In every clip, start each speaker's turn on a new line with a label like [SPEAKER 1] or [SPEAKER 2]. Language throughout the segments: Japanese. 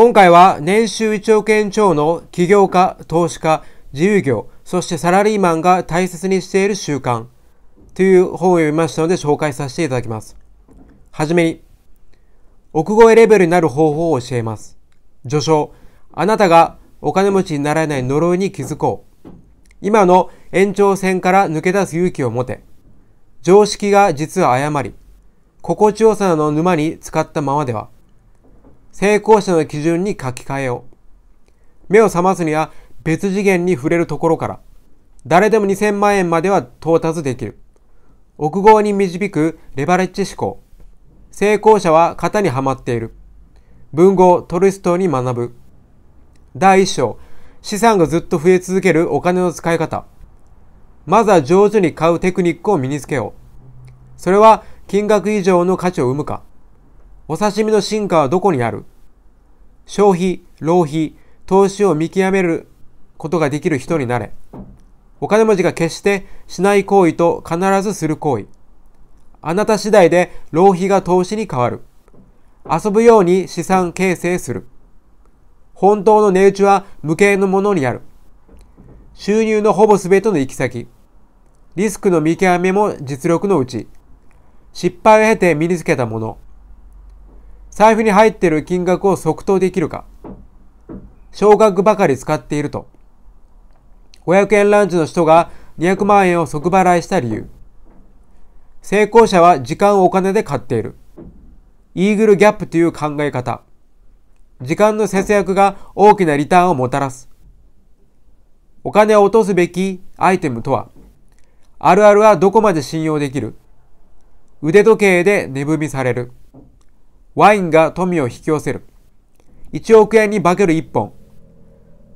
[SPEAKER 1] 今回は年収1億円超の起業家、投資家、自由業、そしてサラリーマンが大切にしている習慣という本を読みましたので紹介させていただきます。はじめに、億超えレベルになる方法を教えます。序章、あなたがお金持ちにならない呪いに気づこう。今の延長線から抜け出す勇気を持て。常識が実は誤り、心地よさの沼に使ったままでは、成功者の基準に書き換えよう。目を覚ますには別次元に触れるところから、誰でも2000万円までは到達できる。奥号に導くレバレッジ思考。成功者は型にはまっている。文豪トルストに学ぶ。第1章、資産がずっと増え続けるお金の使い方。まずは上手に買うテクニックを身につけよう。それは金額以上の価値を生むか、お刺身の進化はどこにある消費、浪費、投資を見極めることができる人になれ。お金持ちが決してしない行為と必ずする行為。あなた次第で浪費が投資に変わる。遊ぶように資産形成する。本当の値打ちは無形のものにある。収入のほぼ全ての行き先。リスクの見極めも実力のうち。失敗を経て身につけたもの。財布に入っている金額を即答できるか、少額ばかり使っていると、500円ランチの人が200万円を即払いした理由、成功者は時間をお金で買っている、イーグルギャップという考え方、時間の節約が大きなリターンをもたらす、お金を落とすべきアイテムとは、あるあるはどこまで信用できる腕時計で値踏みされる。ワインが富を引き寄せる。1億円に化ける1本。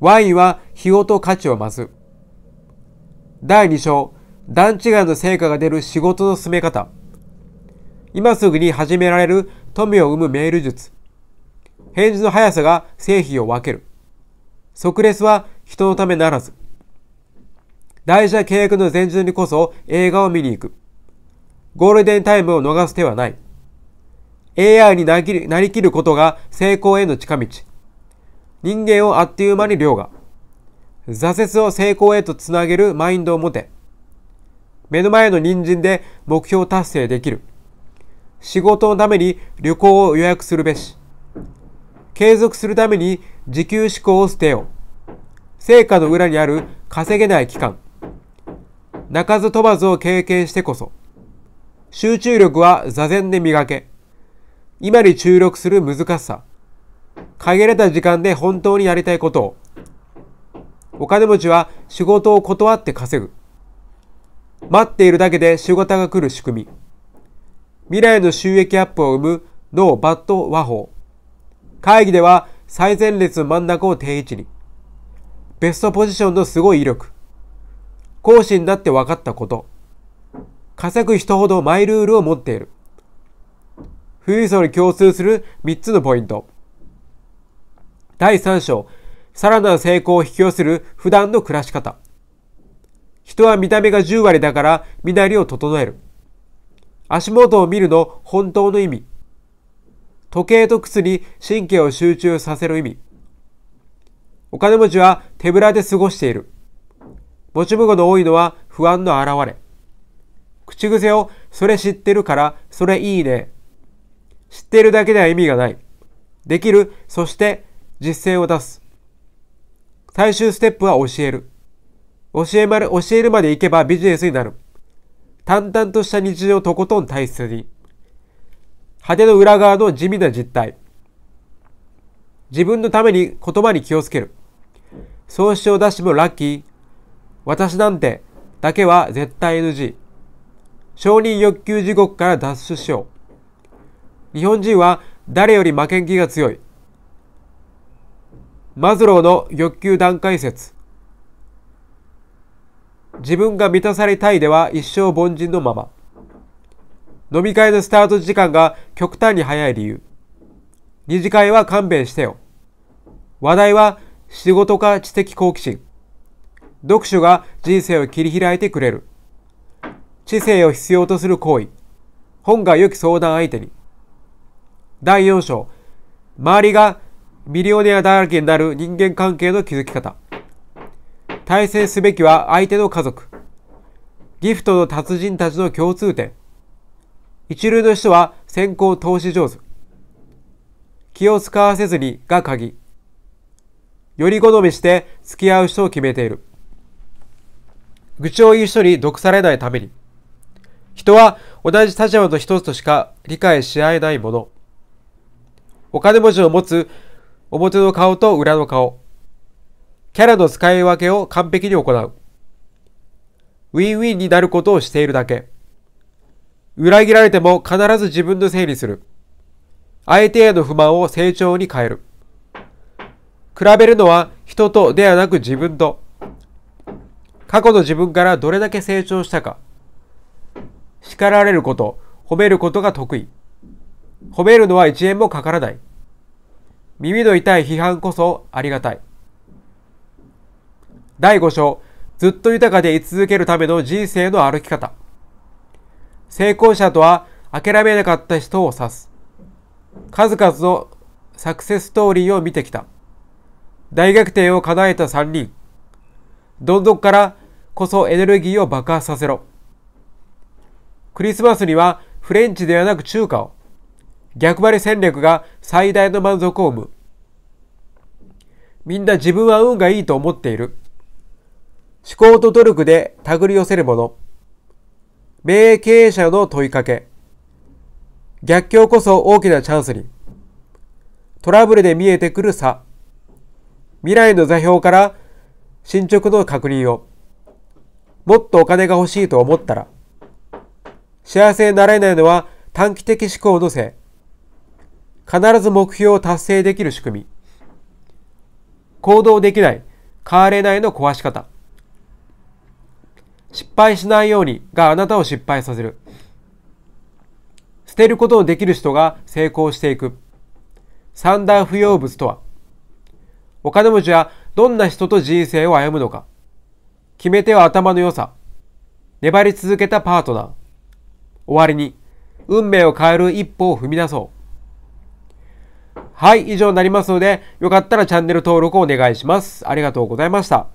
[SPEAKER 1] ワインは日ごと価値を増す。第2章、段違いの成果が出る仕事の進め方。今すぐに始められる富を生むメール術。返事の速さが成否を分ける。即レスは人のためならず。大事な契約の前日にこそ映画を見に行く。ゴールデンタイムを逃す手はない。AI になりきることが成功への近道。人間をあっという間に凌駕。挫折を成功へとつなげるマインドを持て。目の前の人参で目標達成できる。仕事のために旅行を予約するべし。継続するために時給思考を捨てよう。成果の裏にある稼げない期間。鳴かず飛ばずを経験してこそ。集中力は座禅で磨け。今に注力する難しさ、限られた時間で本当にやりたいことを、お金持ちは仕事を断って稼ぐ。待っているだけで仕事が来る仕組み。未来の収益アップを生むノーバット和法。会議では最前列真ん中を定位置に。ベストポジションのすごい威力。講師になって分かったこと。稼ぐ人ほどマイルールを持っている。富裕層に共通する3つのポイント。第3章、さらなる成功を引き寄せる普段の暮らし方。人は見た目が10割だから身なりを整える。足元を見るの本当の意味。時計と靴に神経を集中させる意味。お金持ちは手ぶらで過ごしている。持ち物の多いのは不安の表れ。口癖をそれ知ってるからそれいいね知っているだけでは意味がない。できる、そして実践を出す。最終ステップは教える。教えまる、教えるまで行けばビジネスになる。淡々とした日常をとことん大切に。果ての裏側の地味な実態。自分のために言葉に気をつける。そうしを出してもラッキー。私なんてだけは絶対 NG。承認欲求地獄から脱出しよう。日本人は誰より負けん気が強い。マズローの欲求段階説。自分が満たされたいでは一生凡人のまま。飲み会のスタート時間が極端に早い理由。二次会は勘弁してよ。話題は仕事か知的好奇心。読書が人生を切り開いてくれる。知性を必要とする行為。本が良き相談相手に。第4章、周りがミリオネアだらけになる人間関係の築き方。対戦すべきは相手の家族。ギフトの達人たちの共通点。一流の人は先行投資上手。気を使わせずにが鍵。より好みして付き合う人を決めている。愚痴を言う人に毒されないために。人は同じ立場の一つとしか理解し合えないもの。お金持ちの持つ表の顔と裏の顔。キャラの使い分けを完璧に行う。ウィンウィンになることをしているだけ。裏切られても必ず自分のせいにする。相手への不満を成長に変える。比べるのは人とではなく自分と。過去の自分からどれだけ成長したか。叱られること、褒めることが得意。褒めるのは一円もかからない。耳の痛い批判こそありがたい。第5章、ずっと豊かで居続けるための人生の歩き方。成功者とは諦めなかった人を指す。数々のサクセスストーリーを見てきた。大逆転を叶えた3人。どん底からこそエネルギーを爆発させろ。クリスマスにはフレンチではなく中華を。逆張り戦略が最大の満足を生む。みんな自分は運がいいと思っている。思考と努力で手繰り寄せるもの。名経営者の問いかけ。逆境こそ大きなチャンスに。トラブルで見えてくる差。未来の座標から進捗の確認を。もっとお金が欲しいと思ったら。幸せになれないのは短期的思考のせい。必ず目標を達成できる仕組み。行動できない、変われないの壊し方。失敗しないようにがあなたを失敗させる。捨てることのできる人が成功していく。三大不要物とはお金持ちはどんな人と人生を歩むのか決め手は頭の良さ。粘り続けたパートナー。終わりに、運命を変える一歩を踏み出そう。はい、以上になりますので、よかったらチャンネル登録をお願いします。ありがとうございました。